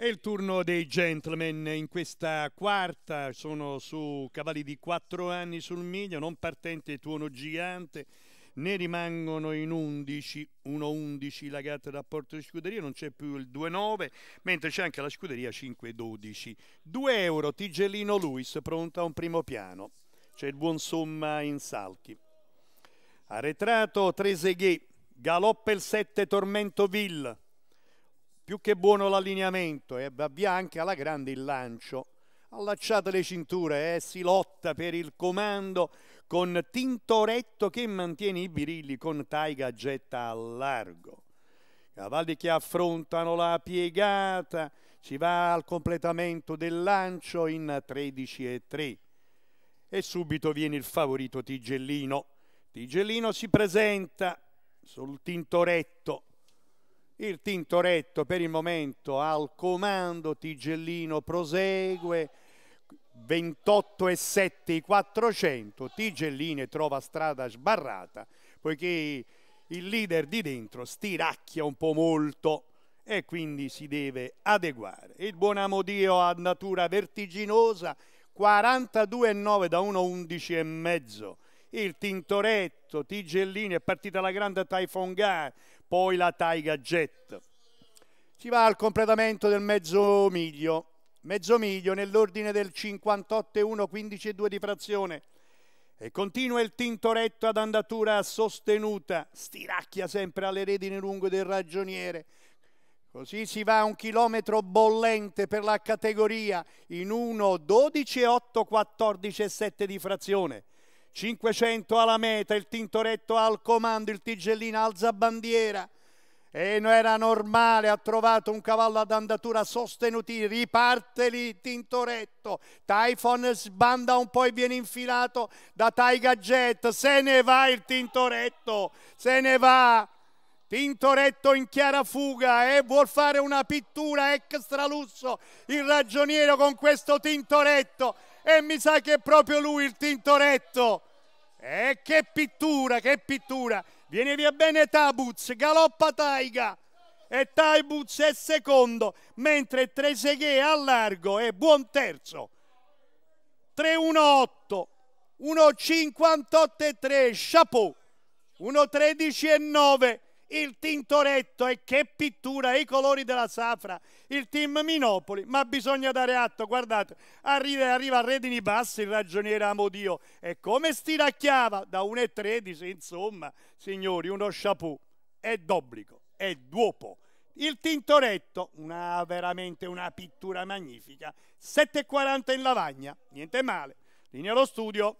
È il turno dei gentlemen in questa quarta, sono su cavalli di quattro anni sul miglio, non partente tuono gigante, ne rimangono in 11, 1-11 la gatta rapporto di scuderia, non c'è più il 2-9, mentre c'è anche la scuderia 5-12. 2 euro, Tigellino Luis, pronto a un primo piano, c'è il buon somma in salchi. Arretrato Treseghe, galoppa il 7 Ville. Più che buono l'allineamento e eh, va via anche alla grande il lancio. Allacciate le cinture, eh, si lotta per il comando con Tintoretto che mantiene i birilli con Taiga getta al largo. Cavalli che affrontano la piegata, ci va al completamento del lancio in 13 e 3. E subito viene il favorito Tigellino. Tigellino si presenta sul Tintoretto, il Tintoretto per il momento al comando, Tigellino prosegue, 28 e 7 i 400, Tigellini trova strada sbarrata poiché il leader di dentro stiracchia un po' molto e quindi si deve adeguare. Il buon Amodio ha natura vertiginosa, 42 e 9 da 1,11 e mezzo il Tintoretto, Tigellini, è partita la grande Typhoon Gar, poi la Taiga Jet. Si va al completamento del mezzo miglio, mezzo miglio nell'ordine del 58,1, 15,2 di frazione. E continua il Tintoretto ad andatura sostenuta, stiracchia sempre alle redini lunghe del ragioniere. Così si va a un chilometro bollente per la categoria in 1, 12, 8, 14 e 7 di frazione. 500 alla meta, il Tintoretto al comando, il Tigellina alza bandiera. E non era normale, ha trovato un cavallo ad andatura sostenuti, riparte lì Tintoretto, Typhon sbanda un po' e viene infilato da Taiga Jet, se ne va il Tintoretto, se ne va. Tintoretto in chiara fuga e vuol fare una pittura extra lusso, il ragioniero con questo Tintoretto e mi sa che è proprio lui il Tintoretto e eh, che pittura, che pittura. Viene via bene Tabuz, galoppa Taiga. E Tabuz è secondo, mentre Treseghe a largo e buon terzo. 3-1-8, 1-58-3, chapeau. 1-13 9 il Tintoretto e che pittura, i colori della Safra, il team Minopoli, ma bisogna dare atto, guardate, arriva, arriva a Redini Bassi il ragioniere Amodio e come stiracchiava da 1,13, insomma, signori, uno chapeau, è d'obbligo, è d'uopo. Il Tintoretto, una, veramente una pittura magnifica, 7,40 in lavagna, niente male. Linea allo studio.